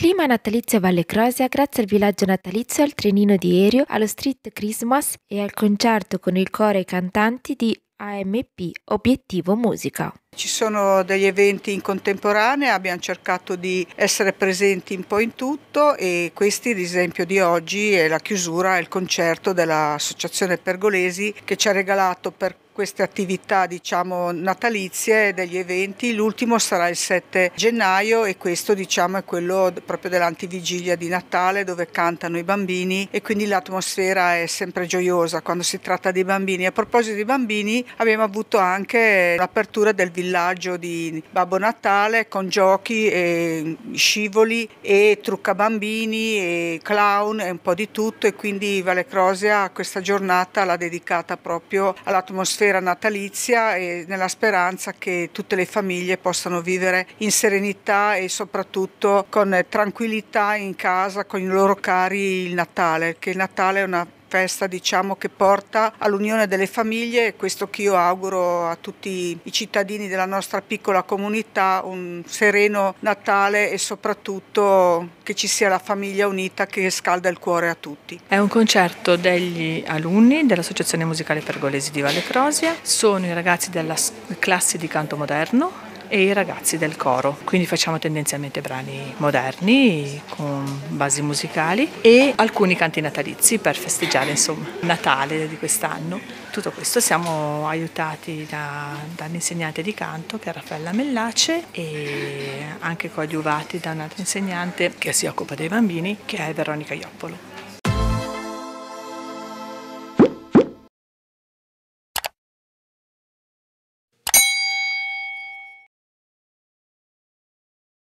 clima natalizio a Valle Crosia grazie al villaggio natalizio, al trenino di aereo, allo street Christmas e al concerto con il coro e i cantanti di AMP Obiettivo Musica. Ci sono degli eventi in contemporanea, abbiamo cercato di essere presenti un po' in tutto e questi, ad esempio di oggi, è la chiusura è il concerto dell'Associazione Pergolesi che ci ha regalato per queste attività diciamo, natalizie degli eventi, l'ultimo sarà il 7 gennaio e questo diciamo, è quello proprio dell'antivigilia di Natale dove cantano i bambini e quindi l'atmosfera è sempre gioiosa quando si tratta di bambini. A proposito di bambini abbiamo avuto anche l'apertura del villaggio di Babbo Natale con giochi, e scivoli e trucca bambini e clown e un po' di tutto e quindi Vale Crosia questa giornata l'ha dedicata proprio all'atmosfera sera natalizia e nella speranza che tutte le famiglie possano vivere in serenità e soprattutto con tranquillità in casa, con i loro cari il Natale, che il Natale è una festa diciamo, che porta all'unione delle famiglie e questo che io auguro a tutti i cittadini della nostra piccola comunità un sereno Natale e soprattutto che ci sia la famiglia unita che scalda il cuore a tutti. È un concerto degli alunni dell'Associazione Musicale Pergolesi di Valle Crosia, sono i ragazzi della classe di canto moderno e i ragazzi del coro. Quindi facciamo tendenzialmente brani moderni con basi musicali e alcuni canti natalizi per festeggiare insomma Natale di quest'anno. Tutto questo siamo aiutati da, dall'insegnante di canto che è Raffaella Mellace e anche coadiuvati da un'altra insegnante che si occupa dei bambini che è Veronica Ioppolo.